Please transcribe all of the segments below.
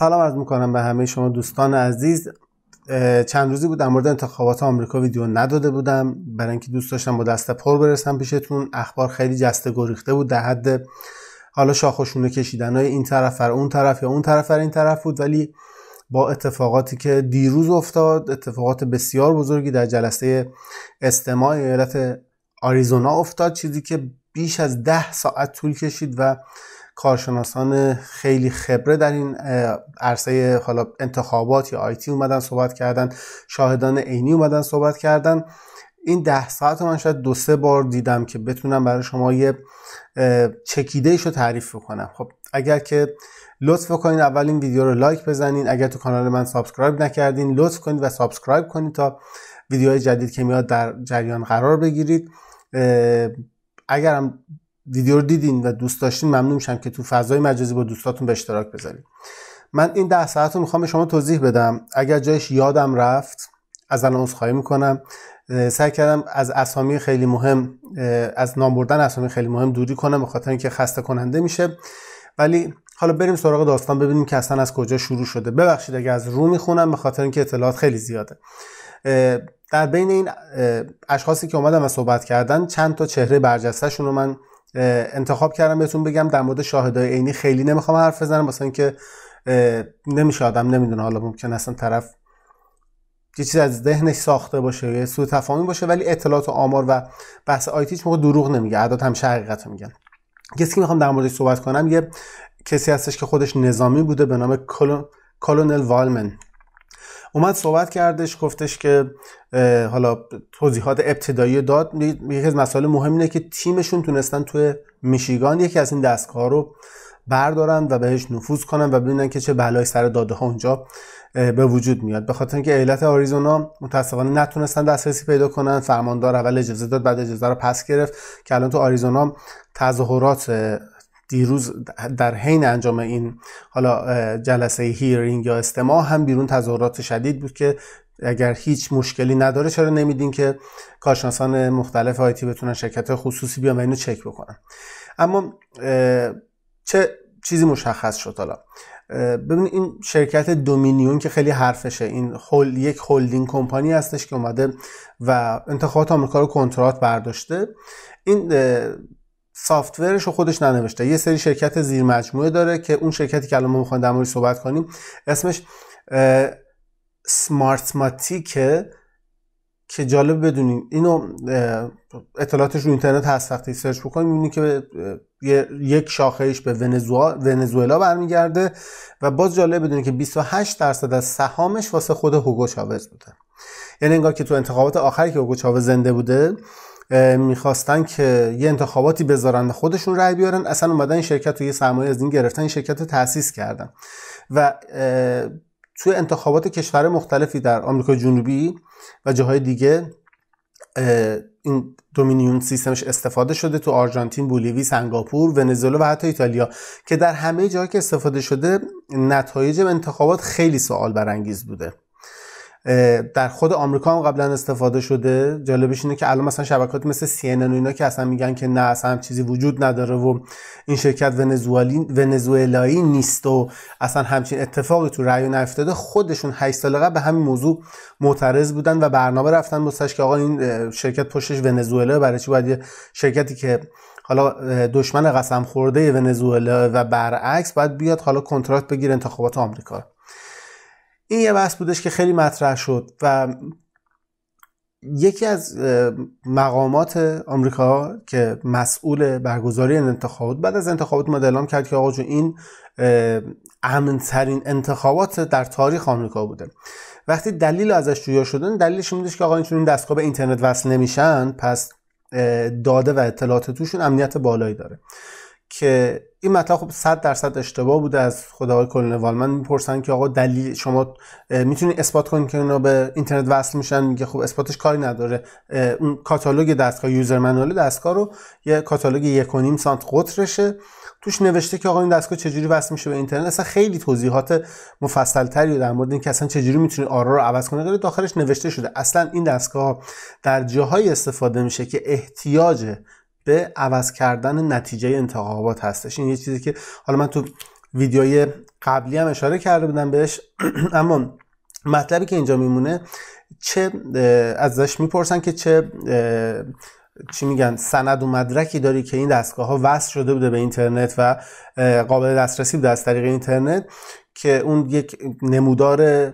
سلام عرض میکنم به همه شما دوستان عزیز چند روزی بود در مورد انتخابات آمریکا ویدیو نداده بودم برای اینکه دوست داشتم با دست پر برسم پیشتون اخبار خیلی جسته گریخته بود در حد حالا شاخشونه کشیدن های این طرف فر اون طرف یا اون طرف فر این طرف بود ولی با اتفاقاتی که دیروز افتاد اتفاقات بسیار بزرگی در جلسه استماع ایالت آریزونا افتاد چیزی که بیش از ده ساعت طول کشید و کارشناسان خیلی خبره در این عرصه حالا انتخابات یا آیتی اومدن صحبت کردن شاهدان عینی اومدن صحبت کردن این ده ساعت من شاید دو سه بار دیدم که بتونم برای شما یه چکیده رو تعریف کنم خب اگر که لطف کنین اول این ویدیو رو لایک بزنین اگر تو کانال من سابسکرایب نکردین لطف کنید و سابسکرایب کنید تا ویدیوهای جدید که میاد در جریان قرار بگیرید اگرم ویدیو رو دیدین و دوست داشتین ممنون میشم که تو فضای مجازی با دوستاتون به اشتراک بذارید من این ده ساعت رو میخوام به شما توضیح بدم اگر جایش یادم رفت از الان عذرخواهی میکنم سعی کردم از اسامی خیلی مهم از نام بردن اسامی خیلی مهم دوری کنم به خاطر اینکه خسته کننده میشه ولی حالا بریم سراغ داستان ببینیم که اصلا از کجا شروع شده ببخشید اگر از رو میخونم به خاطر اینکه اطلاعات خیلی زیاده در بین این اشخاصی که اومدم و صحبت کردن چند تا چهره برجستهشون رو من انتخاب کردم بهتون بگم در مورد شاهدای عینی خیلی نمیخوام حرف بزنم واسه اینکه نمیشه آدم نمیدونه حالا ممکن اصلا طرف یه چیز از ذهنش ساخته باشه یه سوء تفاهمی باشه ولی اطلاعات و آمار و بحث آیتی موقع دروغ نمیگه اعداد هم حقیقت میگن کسی که میخوام در موردش صحبت کنم یه کسی هستش که خودش نظامی بوده به نام کلونل والمن اومد صحبت کردش گفتش که حالا توضیحات ابتدایی داد یکی از مسائل مهم اینه که تیمشون تونستن توی میشیگان یکی از این دستگاه رو بردارن و بهش نفوذ کنن و ببینن که چه بلای سر داده ها اونجا به وجود میاد به خاطر اینکه ایالت آریزونا متاسفانه نتونستن دسترسی پیدا کنن فرماندار اول اجازه داد بعد اجازه رو پس گرفت که الان تو آریزونا تظاهرات دیروز در حین انجام این حالا جلسه هیرینگ یا استماع هم بیرون تظاهرات شدید بود که اگر هیچ مشکلی نداره چرا نمیدین که کارشناسان مختلف آیتی بتونن شرکت خصوصی بیان و اینو چک بکنن اما چه چیزی مشخص شد حالا ببین این شرکت دومینیون که خیلی حرفشه این یک هلدینگ کمپانی هستش که اومده و انتخابات آمریکا رو کنترات برداشته این سافتورش رو خودش ننوشته یه سری شرکت زیر مجموعه داره که اون شرکتی که الان ما میخوایم در موردش صحبت کنیم اسمش سمارتماتیکه که جالب بدونیم اینو اطلاعاتش رو اینترنت هست وقتی سرچ بکنیم میبینیم که یک شاخهش به ونزوئلا برمیگرده و باز جالب بدونیم که 28 درصد از سهامش واسه خود هوگو بوده یعنی انگار که تو انتخابات آخری که هوگو چاوز زنده بوده میخواستن که یه انتخاباتی بذارن خودشون رأی بیارن اصلا اومدن این شرکت رو یه سرمایه از این گرفتن این شرکت رو تأسیس کردن و توی انتخابات کشور مختلفی در آمریکا جنوبی و جاهای دیگه این دومینیون سیستمش استفاده شده تو آرژانتین، بولیوی، سنگاپور، ونزوئلا و حتی ایتالیا که در همه جایی که استفاده شده نتایج انتخابات خیلی سوال برانگیز بوده در خود آمریکا هم قبلا استفاده شده جالبش اینه که الان مثلا شبکات مثل ان و اینا که اصلا میگن که نه اصلا چیزی وجود نداره و این شرکت ونزوئالی ونزوئلایی نیست و اصلا همچین اتفاقی تو رأی نیفتاده خودشون 8 سال قبل به همین موضوع معترض بودن و برنامه رفتن مستش که آقا این شرکت پشتش ونزوئلا برای چی باید یه شرکتی که حالا دشمن قسم خورده ونزوئلا و برعکس باید بیاد حالا کنترات بگیره انتخابات آمریکا این یه بحث بودش که خیلی مطرح شد و یکی از مقامات آمریکا که مسئول برگزاری این انتخابات بعد از انتخابات ما اعلام کرد که آقا جو این امنترین انتخابات در تاریخ آمریکا بوده وقتی دلیل ازش جویا شدن دلیلش این که آقا این دستگاه به اینترنت وصل نمیشن پس داده و اطلاعات توشون امنیت بالایی داره که این مطلب خب 100 درصد اشتباه بوده از خود آقای کلن والمن میپرسن که آقا دلیل شما میتونید اثبات کنید که اینا به اینترنت وصل میشن میگه خب اثباتش کاری نداره اون کاتالوگ دستگاه یوزر منوال دستگاه رو یه کاتالوگ 1.5 سانت قطرشه توش نوشته که آقا این دستگاه چجوری وصل میشه به اینترنت اصلا خیلی توضیحات مفصل تری در مورد اینکه اصلا چجوری میتونی آرا رو عوض کنه داخلش نوشته شده اصلا این دستگاه در جاهای استفاده میشه که احتیاج به عوض کردن نتیجه انتخابات هستش این یه چیزی که حالا من تو ویدیوی قبلی هم اشاره کرده بودم بهش اما مطلبی که اینجا میمونه چه ازش میپرسن که چه چی میگن سند و مدرکی داری که این دستگاه ها وصل شده بوده به اینترنت و قابل دسترسی بوده از طریق اینترنت که اون یک نمودار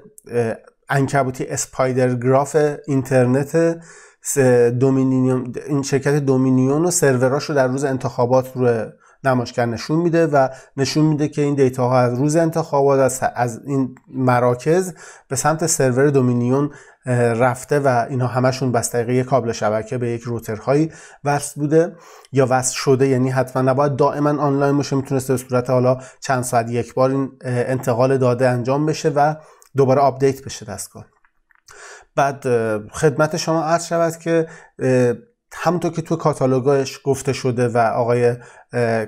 انکبوتی اسپایدر گراف اینترنت این شرکت دومینیون و سروراش رو در روز انتخابات رو نمایشگر نشون میده و نشون میده که این دیتا ها از روز انتخابات از, این مراکز به سمت سرور دومینیون رفته و اینا همشون طریقه یک کابل شبکه به یک روترهایی وصل بوده یا وصل شده یعنی حتما نباید دائما آنلاین باشه میتونسته به صورت حالا چند ساعت یک بار این انتقال داده انجام بشه و دوباره آپدیت بشه دستگاه بعد خدمت شما عرض شود که همونطور که تو کاتالوگش گفته شده و آقای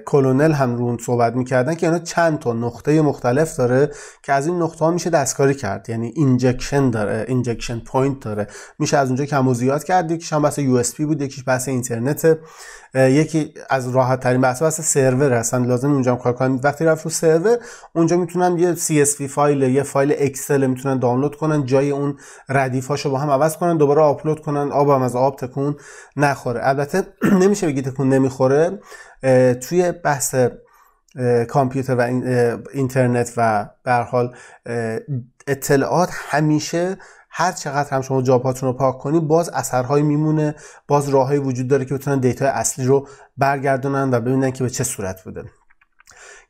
کلونل هم رون صحبت میکردن که اینا چند تا نقطه مختلف داره که از این نقطه میشه دستکاری کرد یعنی اینجکشن داره اینجکشن پوینت داره میشه از اونجا کم و زیاد کرد یکیش هم بحث یو اس پی بود یکیش بحث اینترنت یکی از راحت ترین بحث بحث سرور هستن لازم اونجا کار کنم وقتی رفت رو سرور اونجا میتونن یه سی اس فایل یه فایل اکسل میتونن دانلود کنن جای اون ردیف هاشو با هم عوض کنن دوباره آپلود کنن آب هم از آب تکون نخوره البته نمیشه بگی تکون نمیخوره توی بحث کامپیوتر و اینترنت و به حال اطلاعات همیشه هر چقدر هم شما جاپاتون رو پاک کنی باز اثرهایی میمونه باز راههایی وجود داره که بتونن دیتا اصلی رو برگردونن و ببینن که به چه صورت بوده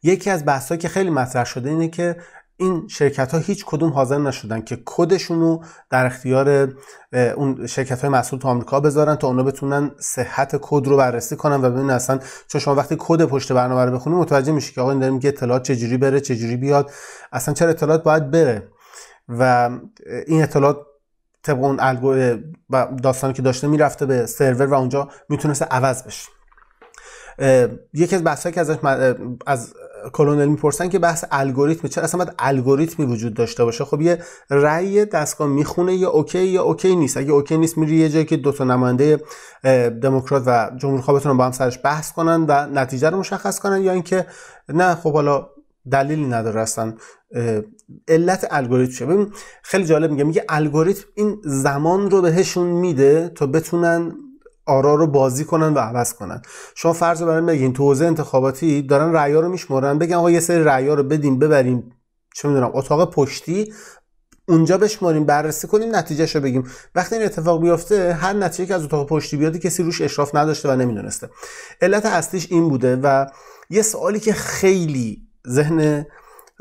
یکی از بحثهایی که خیلی مطرح شده اینه که این شرکت ها هیچ کدوم حاضر نشدن که کدشون رو در اختیار اون شرکت های مسئول تو آمریکا بذارن تا اونا بتونن صحت کد رو بررسی کنن و ببینن اصلا چون شما وقتی کد پشت برنامه رو بخونید متوجه میشی که آقا این میگه اطلاعات چجوری بره چجوری بیاد اصلا چرا اطلاعات باید بره و این اطلاعات طبق اون الگو داستانی که داشته میرفته به سرور و اونجا میتونسته عوض بشه یکی از بحثایی از کلونل میپرسن که بحث الگوریتم چرا اصلا باید الگوریتمی وجود داشته باشه خب یه رأی دستگاه میخونه یا اوکی یا اوکی نیست اگه اوکی نیست میری یه جایی که دو تا نماینده دموکرات و جمهور بتونن با هم سرش بحث کنن و نتیجه رو مشخص کنن یا اینکه نه خب حالا دلیلی نداره اصلا علت الگوریتم خیلی جالب میگه میگه الگوریتم این زمان رو بهشون میده تا بتونن آرا رو بازی کنن و عوض کنن شما فرض برای بگین تو حوزه انتخاباتی دارن رأیا رو میشمارن بگن آقا یه سری رأیا رو بدیم ببریم چه میدونم اتاق پشتی اونجا بشماریم بررسی کنیم نتیجهش رو بگیم وقتی این اتفاق بیفته هر نتیجه که از اتاق پشتی بیاد کسی روش اشراف نداشته و نمیدونسته علت اصلیش این بوده و یه سوالی که خیلی ذهن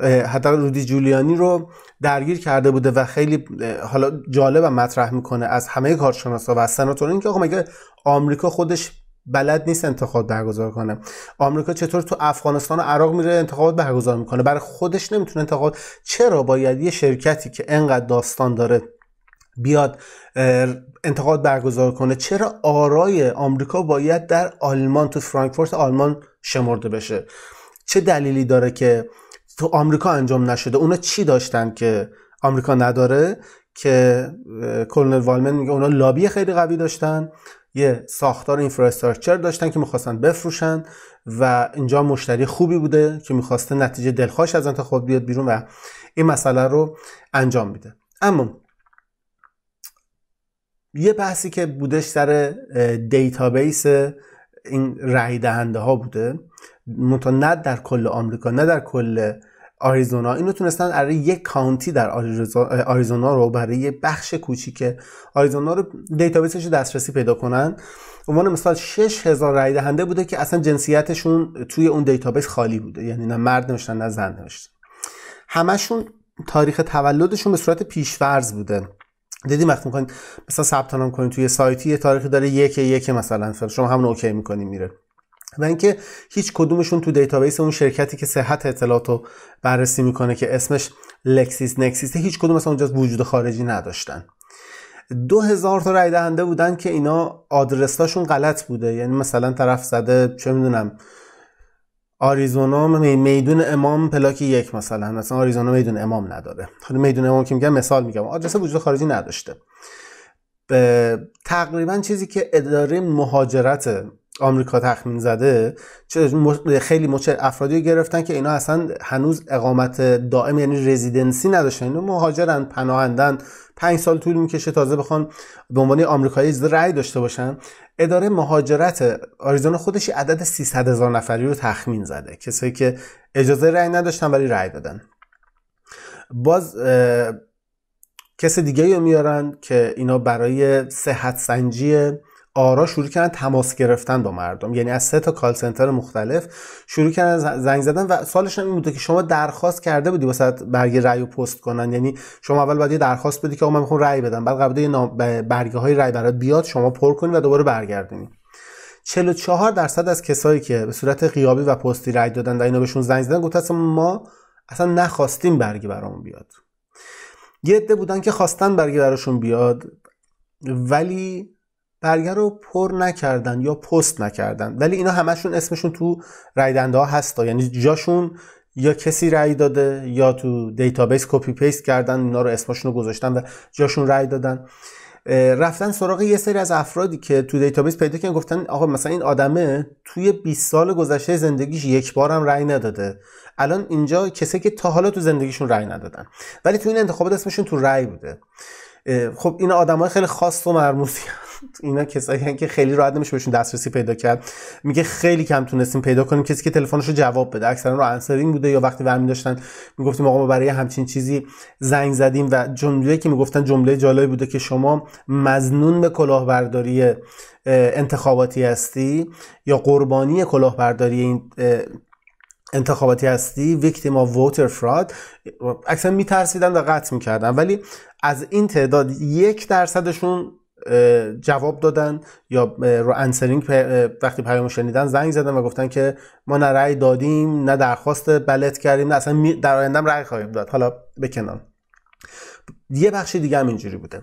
حتی رودی جولیانی رو درگیر کرده بوده و خیلی حالا جالب و مطرح میکنه از همه کارشناسا و از سناتورین که آقا مگه آمریکا خودش بلد نیست انتخابات برگزار کنه آمریکا چطور تو افغانستان و عراق میره انتخابات برگزار میکنه برای خودش نمیتونه انتخاب چرا باید یه شرکتی که انقدر داستان داره بیاد انتقاد برگزار کنه چرا آرای آمریکا باید در آلمان تو فرانکفورت آلمان شمرده بشه چه دلیلی داره که تو آمریکا انجام نشده اونا چی داشتن که آمریکا نداره که کلونل والمن میگه اونا لابی خیلی قوی داشتن یه ساختار اینفراستراکچر داشتن که میخواستن بفروشن و اینجا مشتری خوبی بوده که میخواسته نتیجه دلخواش از انتخاب بیاد بیرون و این مسئله رو انجام میده اما یه بحثی که بودش در دیتابیس این رای ها بوده منتها نه در کل آمریکا نه در کل آریزونا اینو تونستن برای یک کانتی در آریزونا رو برای یه بخش کوچیک آریزونا رو دیتابیسش دسترسی پیدا کنن عنوان مثال 6000 رای دهنده بوده که اصلا جنسیتشون توی اون دیتابیس خالی بوده یعنی نه مرد نوشتن نه زن نوشتن همشون تاریخ تولدشون به صورت پیشفرض بوده دیدی وقتی میکنید مثلا ثبت نام کنید توی سایتی یه تاریخی داره یک یک مثلا شما همون اوکی میکنید میره و اینکه هیچ کدومشون تو دیتابیس اون شرکتی که صحت اطلاعاتو بررسی میکنه که اسمش لکسیس نکسیسه هیچ کدوم مثلا اونجا وجود خارجی نداشتن دو هزار تا رای دهنده بودن که اینا آدرساشون غلط بوده یعنی مثلا طرف زده چه میدونم آریزونا میدون امام پلاک یک مثلا مثلا آریزونا میدون امام نداره خود خب میدون امام که میگم مثال میگم آدرس وجود خارجی نداشته تقریبا چیزی که اداره مهاجرت آمریکا تخمین زده خیلی مچ افرادی گرفتن که اینا اصلا هنوز اقامت دائم یعنی رزیدنسی نداشتن اینا مهاجرن پناهندن پنج سال طول میکشه تازه بخوان به عنوان آمریکایی رأی داشته باشن اداره مهاجرت آریزونا خودش عدد 300 هزار نفری رو تخمین زده کسایی که اجازه رای نداشتن ولی رأی دادن باز کس دیگه رو میارن که اینا برای صحت سنجیه آرا شروع کردن تماس گرفتن با مردم یعنی از سه تا کال سنتر مختلف شروع کردن زنگ زدن و سالش این بوده که شما درخواست کرده بودی واسه برگ رأی و پست کنن یعنی شما اول باید درخواست بدی که آقا من میخوام رأی بدم بعد قبل برگه های رأی برات بیاد شما پر کنی و دوباره برگردونی 44 درصد از کسایی که به صورت غیابی و پستی رأی دادن و اینا بهشون زنگ زدن گفت ما اصلا نخواستیم برگی برامون بیاد یه عده بودن که خواستن برگی براشون بیاد ولی برگه رو پر نکردن یا پست نکردن ولی اینا همشون اسمشون تو رای ها هستا یعنی جاشون یا کسی رای داده یا تو دیتابیس کپی پیست کردن اینا رو اسمشون رو گذاشتن و جاشون رای دادن رفتن سراغ یه سری از افرادی که تو دیتابیس پیدا کردن گفتن آقا مثلا این آدمه توی 20 سال گذشته زندگیش یک بار هم رای نداده الان اینجا کسی که تا حالا تو زندگیشون رای ندادن ولی تو این انتخابات اسمشون تو رای بوده خب این آدمای خیلی خاص و مرموزی اینا کسایی که خیلی راحت نمیشه بهشون دسترسی پیدا کرد میگه خیلی کم تونستیم پیدا کنیم کسی که تلفنش رو جواب بده اکثرا رو انسرینگ بوده یا وقتی برمی داشتن میگفتیم آقا ما برای همچین چیزی زنگ زدیم و جمله که میگفتن جمله جالبی بوده که شما مزنون به کلاهبرداری انتخاباتی هستی یا قربانی کلاهبرداری این انتخاباتی هستی ویکتیم آف ووتر فراد اکثر میترسیدن و قطع میکردن ولی از این تعداد یک درصدشون جواب دادن یا رو انسرینگ وقتی پیامو شنیدن زنگ زدن و گفتن که ما نه رأی دادیم نه درخواست بلت کردیم نه اصلا در آیندهم رأی خواهیم داد حالا بکنم یه بخش دیگه هم اینجوری بوده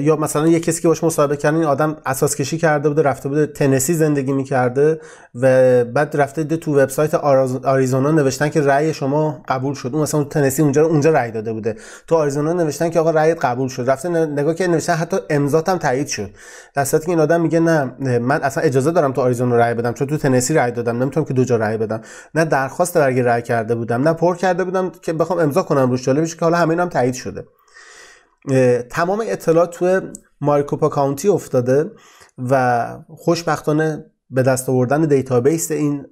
یا مثلا یه کسی که باش مصاحبه کردن این آدم اساس کشی کرده بوده رفته بوده تنسی زندگی کرده و بعد رفته ده تو وبسایت آریزونا نوشتن که رأی شما قبول شد اون مثلا تنسی اونجا اونجا رأی داده بوده تو آریزونا نوشتن که آقا رأیت قبول شد رفته نگاه که نوشتن حتی امضات هم تایید شد در که این آدم میگه نه من اصلا اجازه دارم تو آریزونا رأی بدم چون تو تنسی رأی دادم نمیتونم که دو جا رأی بدم نه درخواست برگه رأی کرده بودم نه پر کرده بودم که بخوام امضا کنم روش جالبش که حالا همه هم تایید شده تمام اطلاعات توی مارکوپا کاونتی افتاده و خوشبختانه به دست آوردن دیتابیس این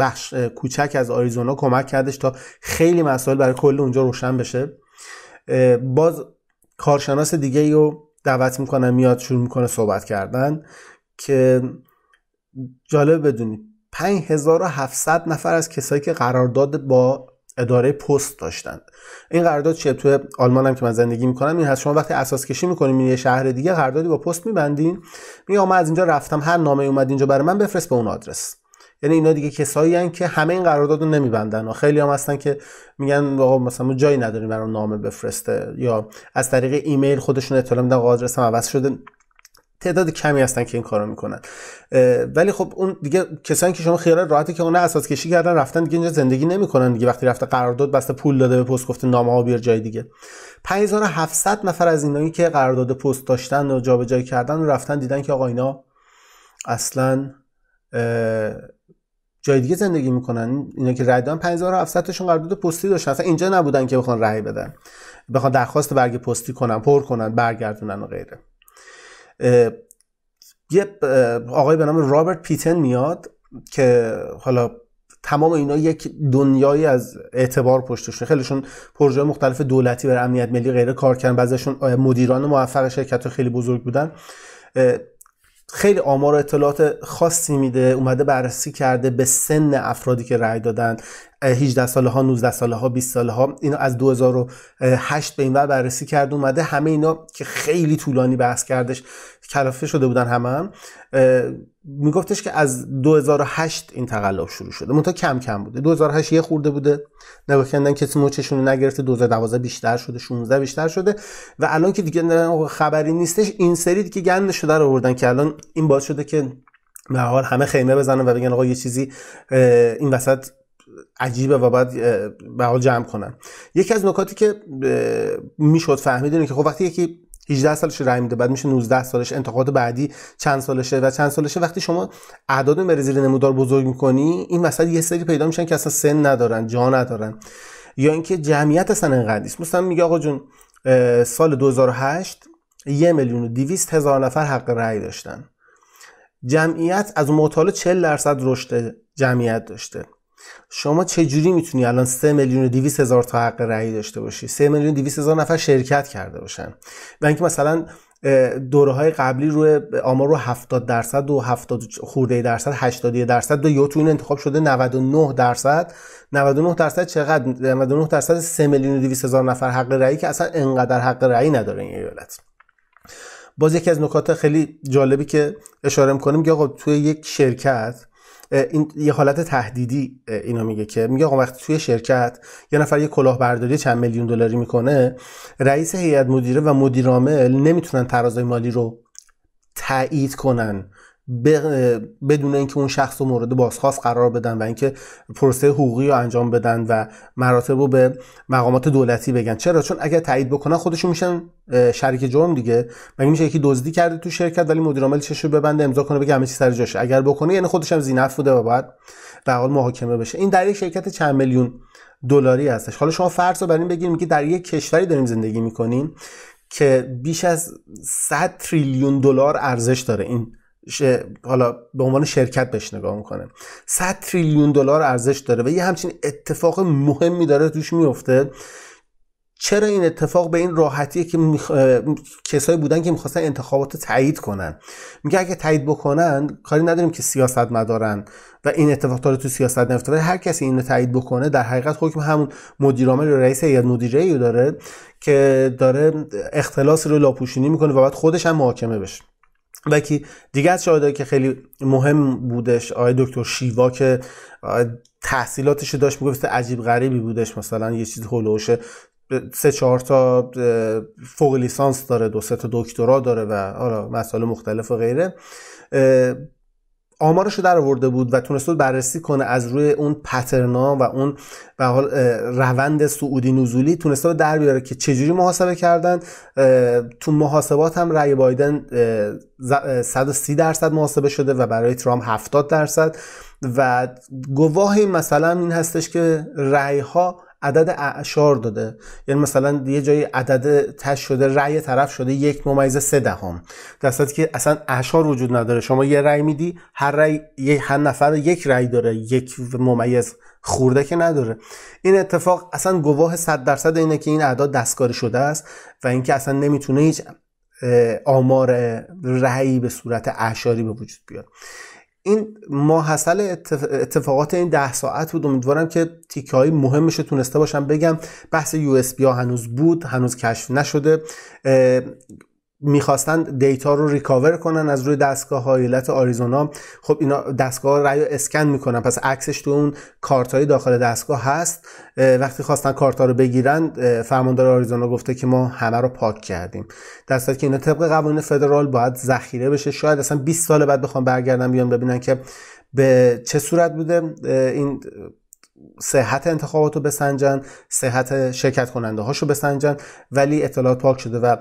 بخش کوچک از آریزونا کمک کردش تا خیلی مسائل برای کل اونجا روشن بشه باز کارشناس دیگه رو دعوت میکنم میاد شروع میکنه صحبت کردن که جالب بدونید 5700 نفر از کسایی که قرارداد با اداره پست داشتن این قرارداد چیه؟ تو آلمان هم که من زندگی میکنم این هست شما وقتی اساس کشی میکنین یه شهر دیگه قراردادی با پست میبندین میگه من از اینجا رفتم هر نامه اومد اینجا برای من بفرست به اون آدرس یعنی اینا دیگه کسایی هن که همه این قرارداد رو نمیبندن و خیلی هم هستن که میگن آقا مثلا ما جایی نداریم برای نامه بفرسته یا از طریق ایمیل خودشون اطلاع میدن آدرسم عوض شده تعداد کمی هستن که این کارو میکنن ولی خب اون دیگه کسانی که شما خیال راحتی که اونها اساس کشی کردن رفتن دیگه اینجا زندگی نمیکنن دیگه وقتی رفته قرارداد بسته پول داده به پست گفته نامه ها بیار جای دیگه 5700 نفر از اینایی که قرارداد پست داشتن و جابجایی کردن و رفتن دیدن که آقا اینا اصلا جای دیگه زندگی میکنن اینا که رای دادن 5700 تاشون قرارداد پستی داشتن اصلا اینجا نبودن که بخوان رای بدن بخوان درخواست برگ پستی کنن پر کنن برگردونن و غیره یه آقای به نام رابرت پیتن میاد که حالا تمام اینا یک دنیایی از اعتبار پشتشون خیلیشون پروژه مختلف دولتی برای امنیت ملی غیره کار کردن بعضیشون مدیران موفق شرکت خیلی بزرگ بودن خیلی آمار و اطلاعات خاصی میده اومده بررسی کرده به سن افرادی که رأی دادن 18 ساله ها 19 ساله ها 20 ساله ها اینا از 2008 به این بررسی کرده اومده همه اینا که خیلی طولانی بحث کردش کلافه شده بودن همه هم میگفتش که از 2008 این تقلب شروع شده منتها کم کم بوده 2008 یه خورده بوده نگاه کردن کسی موچشون رو نگرفته 2012 بیشتر شده 16 بیشتر شده و الان که دیگه خبری نیستش این سری دیگه گند شده رو بردن که الان این باز شده که به حال همه خیمه بزنن و بگن آقا یه چیزی این وسط عجیبه و باید به حال جمع کنن یکی از نکاتی که میشد فهمیدین که خب وقتی یکی 18 سالش رای میده بعد میشه 19 سالش انتقاد بعدی چند سالشه و چند سالشه وقتی شما اعداد مریزی نمودار بزرگ میکنی این وسط یه سری پیدا میشن که اصلا سن ندارن جا ندارن یا اینکه جمعیت اصلا انقدر نیست مثلا میگه آقا جون سال 2008 یه میلیون و 200 هزار نفر حق رأی داشتن جمعیت از اون مطالعه 40 درصد رشد جمعیت داشته شما چه جوری میتونی الان 3 میلیون و 200 هزار تا حق رأی داشته باشی 3 میلیون 200 هزار نفر شرکت کرده باشن و اینکه مثلا دوره های قبلی روی آمار رو 70 درصد و 70 خورده درصد 80 درصد و یا تو این انتخاب شده 99 درصد 99 درصد چقدر 99 درصد 3 میلیون و 200 هزار نفر حق رأی که اصلا انقدر حق رأی نداره این ایالت باز یکی از نکات خیلی جالبی که اشاره میکنیم که آقا توی یک شرکت این یه حالت تهدیدی اینو میگه که میگه آقا وقتی توی شرکت یه نفر یه کلاهبرداری چند میلیون دلاری میکنه رئیس هیئت مدیره و مدیر نمیتونن ترازای مالی رو تایید کنن بدون اینکه اون شخص رو مورد بازخواست قرار بدن و اینکه پروسه حقوقی رو انجام بدن و مراتب رو به مقامات دولتی بگن چرا چون اگر تایید بکنن خودشون میشن شریک جرم دیگه مگه میشه یکی دزدی کرده تو شرکت ولی مدیر عامل چشو ببنده امضا کنه بگه همه چی سر جاشه اگر بکنه یعنی خودش هم زینف بوده و باید به حال محاکمه بشه این در یک شرکت چند میلیون دلاری هستش حالا شما فرض رو بر این بگیریم که در یک کشوری داریم زندگی میکنیم که بیش از 100 تریلیون دلار ارزش داره این حالا به عنوان شرکت بهش نگاه میکنه 100 تریلیون دلار ارزش داره و یه همچین اتفاق مهمی داره توش میفته چرا این اتفاق به این راحتیه که کسایی بودن که میخواستن انتخابات تایید کنن میگه اگه تایید بکنن کاری نداریم که سیاست مدارن و این اتفاق داره تو سیاست نیفته ولی هر کسی اینو تایید بکنه در حقیقت حکم همون مدیرامل رئیس هیئت مدیره داره که داره اختلاس رو لاپوشونی میکنه و بعد خودش هم محاکمه بشه و دیگه از شاهدهایی که خیلی مهم بودش آقای دکتر شیوا که تحصیلاتش داشت میگفت عجیب غریبی بودش مثلا یه چیز هلوشه، سه چهار تا فوق لیسانس داره دو سه تا دکترا داره و حالا مسائل مختلف و غیره آمارش رو در آورده بود و تونسته بررسی کنه از روی اون پترنا و اون به حال روند سعودی نزولی تونسته در بیاره که چجوری محاسبه کردن تو محاسبات هم رأی بایدن 130 درصد محاسبه شده و برای ترامپ 70 درصد و گواهی مثلا این هستش که رأی ها عدد اعشار داده یعنی مثلا یه جایی عدد تش شده رأی طرف شده یک ممیز سه دهم در که اصلا اعشار وجود نداره شما یه رأی میدی هر رأی هر نفر یک رأی داره یک ممیز خورده که نداره این اتفاق اصلا گواه 100 درصد اینه که این اعداد دستکاری شده است و اینکه اصلا نمیتونه هیچ آمار رأی به صورت اعشاری به وجود بیاد این ماحصل اتفاقات این ده ساعت بود امیدوارم که تیکه های مهمش رو تونسته باشم بگم بحث یو اس بی ها هنوز بود هنوز کشف نشده میخواستن دیتا رو ریکاور کنن از روی دستگاه های ایالت آریزونا خب اینا دستگاه رأی اسکن میکنن پس عکسش تو اون کارت های داخل دستگاه هست وقتی خواستن کارت ها رو بگیرن فرماندار آریزونا گفته که ما همه رو پاک کردیم در که اینا طبق قوانین فدرال باید ذخیره بشه شاید اصلا 20 سال بعد بخوام برگردم بیان ببینن که به چه صورت بوده این صحت انتخابات رو بسنجن صحت شرکت کننده هاشو بسنجن ولی اطلاعات پاک شده و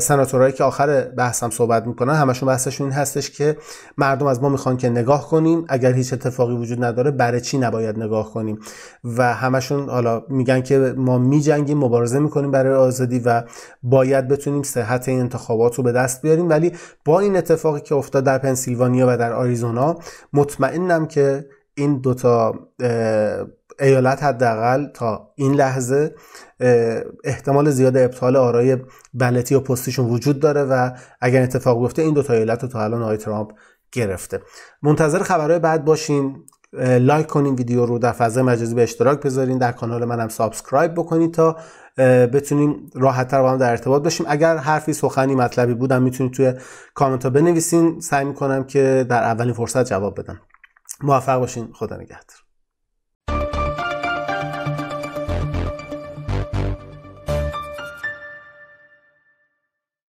سناتورایی که آخر بحثم صحبت میکنن همشون بحثشون این هستش که مردم از ما میخوان که نگاه کنیم اگر هیچ اتفاقی وجود نداره برای چی نباید نگاه کنیم و همشون حالا میگن که ما میجنگیم مبارزه میکنیم برای آزادی و باید بتونیم صحت این انتخابات رو به دست بیاریم ولی با این اتفاقی که افتاد در پنسیلوانیا و در آریزونا مطمئنم که این دوتا ایالت حداقل تا این لحظه احتمال زیاد ابطال آرای بلتی و پستیشون وجود داره و اگر اتفاق گفته این دوتا ایالت رو تا الان آقای ترامپ گرفته منتظر خبرهای بعد باشین لایک کنین ویدیو رو در فضای مجازی به اشتراک بذارین در کانال منم سابسکرایب بکنید تا بتونیم راحتتر با هم در ارتباط باشیم اگر حرفی سخنی مطلبی بودم میتونید توی کامنت ها بنویسین سعی میکنم که در اولین فرصت جواب بدم موفق باشین خدا نگهدار